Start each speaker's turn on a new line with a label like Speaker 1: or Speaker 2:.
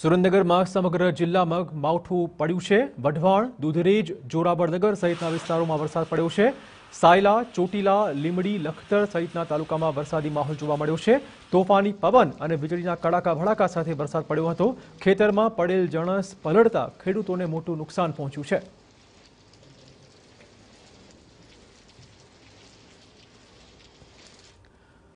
Speaker 1: સુરંદગઢ માખ સમગ્ર જિલ્લામાં માઉઠું પડ્યું છે વઢવળ દૂધરેજ જોરાબડનગર સહિતના વિસ્તારોમાં વરસાદ પડ્યો છે સાઈલા ચોટીલા લીમડી લખતર સહિતના તાલુકામાં વરસાદી માહોલ જોવા મળ્યો છે તોફાની પવન અને વીજળીના કડાકા ભણાકા સાથે વરસાદ પડ્યો હતો ખેતરમાં પડેલ જણસ પલડતા ખેડૂતોને મોટો નુકસાન પહોંચ્યું છે